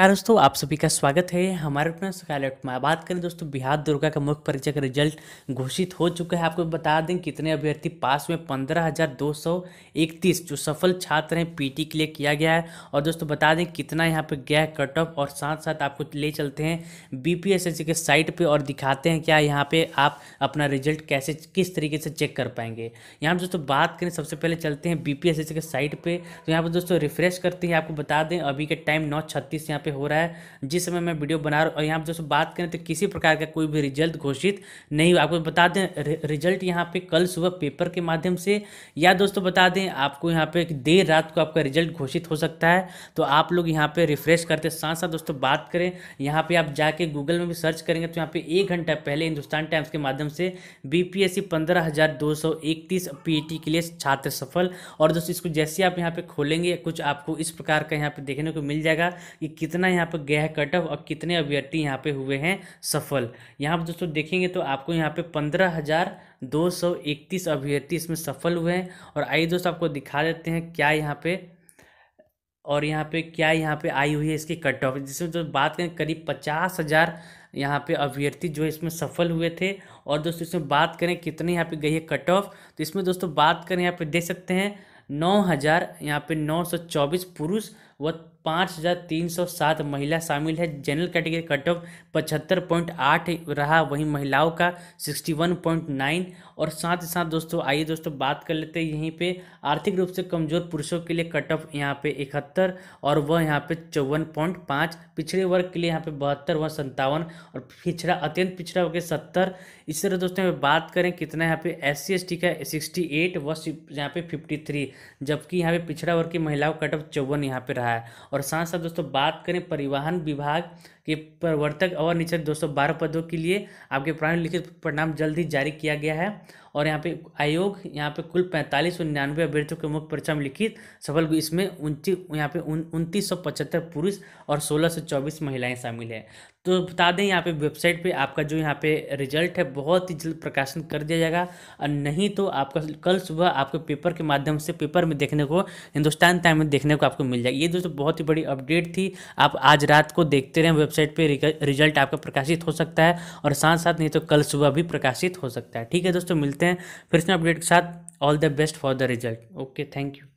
नमस्कार दोस्तों आप सभी का स्वागत है हमारे अपना स्कैलेट में बात करें दोस्तों बिहार दुर्गा का मुख्य परीक्षा का रिजल्ट घोषित हो चुका है आपको बता दें कितने अभ्यर्थी पास में पंद्रह हज़ार दो सौ इकतीस जो सफल छात्र हैं पीटी के लिए किया गया है और दोस्तों बता दें कितना यहाँ पे गया है कट ऑफ और साथ साथ आपको ले चलते हैं बी के साइट पर और दिखाते हैं क्या यहाँ पर आप अपना रिजल्ट कैसे किस तरीके से चेक कर पाएंगे यहाँ पर दोस्तों बात करें सबसे पहले चलते हैं बी के साइट पर तो यहाँ पर दोस्तों रिफ्रेश करते हैं आपको बता दें अभी के टाइम नौ छत्तीस यहाँ पे हो रहा है जिस समय मैं वीडियो बना रहा हूँ और यहाँ पर दोस्तों बात करें तो किसी प्रकार का कोई भी रिजल्ट घोषित नहीं हुआ आपको बता दें रिजल्ट यहाँ पे कल सुबह पेपर के माध्यम से या दोस्तों बता दें आपको यहाँ पे देर रात को आपका रिजल्ट घोषित हो सकता है तो आप लोग यहाँ पर रिफ्रेश करते साथ साथ दोस्तों बात करें यहाँ पर आप जाके गूगल में भी सर्च करेंगे तो यहाँ पर एक घंटा पहले हिंदुस्तान टाइम्स के माध्यम से बी पी एस दो e के लिए छात्र सफल और दोस्तों इसको जैसे आप यहाँ पे खोलेंगे कुछ आपको इस प्रकार का यहाँ पे देखने को मिल जाएगा कि कितना यहाँ पर गया है कट ऑफ और कितने अभ्यर्थी यहाँ पे हुए हैं सफल यहाँ पर दोस्तों देखेंगे तो आपको यहाँ पे पंद्रह हज़ार दो सौ इकतीस अभ्यर्थी इसमें सफल हुए हैं और आइए दोस्तों आपको दिखा देते हैं क्या यहाँ पे और यहाँ पे क्या यहाँ पे आई हुई है इसकी कट ऑफ जिसमें जो बात करें करीब पचास हज़ार यहाँ पे अभ्यर्थी जो इसमें सफल हुए थे और दोस्तों इसमें बात करें कितने यहाँ पे गई है कट ऑफ तो इसमें दोस्तों बात करें यहाँ पे देख सकते हैं नौ हज़ार यहाँ पे नौ सौ चौबीस पुरुष व पाँच हज़ार तीन सौ सात महिला शामिल है जनरल कैटेगरी कट ऑफ पचहत्तर पॉइंट आठ रहा वहीं महिलाओं का सिक्सटी वन पॉइंट नाइन और साथ ही साथ दोस्तों आइए दोस्तों बात कर लेते हैं यहीं पे आर्थिक रूप से कमज़ोर पुरुषों के लिए कट ऑफ यहाँ पे इकहत्तर और वह यहाँ पे चौवन पॉइंट पाँच पिछड़े वर्ग के लिए यहाँ पे बहत्तर व संतावन और पिछड़ा अत्यंत पिछड़ा वर्ग सत्तर इस तरह दोस्तों बात करें कितना यहाँ पे एस सी एस टी का सिक्सटी एट व यहाँ पे फिफ्टी थ्री जबकि यहाँ पे पिछड़ा वर्ग की महिलाओं का कट ऑफ चौवन यहाँ पे रहा है और साथ साथ दोस्तों बात करें परिवहन विभाग कि प्रवर्तक और निचर दो सौ पदों के लिए आपके प्राण लिखित परिणाम जल्द ही जारी किया गया है और यहाँ पे आयोग यहाँ पे कुल पैंतालीस सौ निन्यानवे अभ्यर्थियों के मुख्य परीक्षा में लिखित सफल इसमें उनतीस यहाँ पे उनतीस सौ पचहत्तर पुरुष और सोलह सौ चौबीस महिलाएं शामिल है तो बता दें यहाँ पे वेबसाइट पे आपका जो यहाँ पे रिजल्ट है बहुत ही जल्द प्रकाशन कर दिया जाएगा और नहीं तो आपका कल सुबह आपके पेपर के माध्यम से पेपर में देखने को हिंदुस्तान टाइम में देखने को आपको मिल जाएगी ये दोस्तों बहुत ही बड़ी अपडेट थी आप आज रात को देखते रहें वेबसाइट पर रिजल्ट आपका प्रकाशित हो सकता है और साथ साथ नहीं तो कल सुबह भी प्रकाशित हो सकता है ठीक है दोस्तों मिलते हैं फिर से अपडेट के साथ all the best for the result okay thank you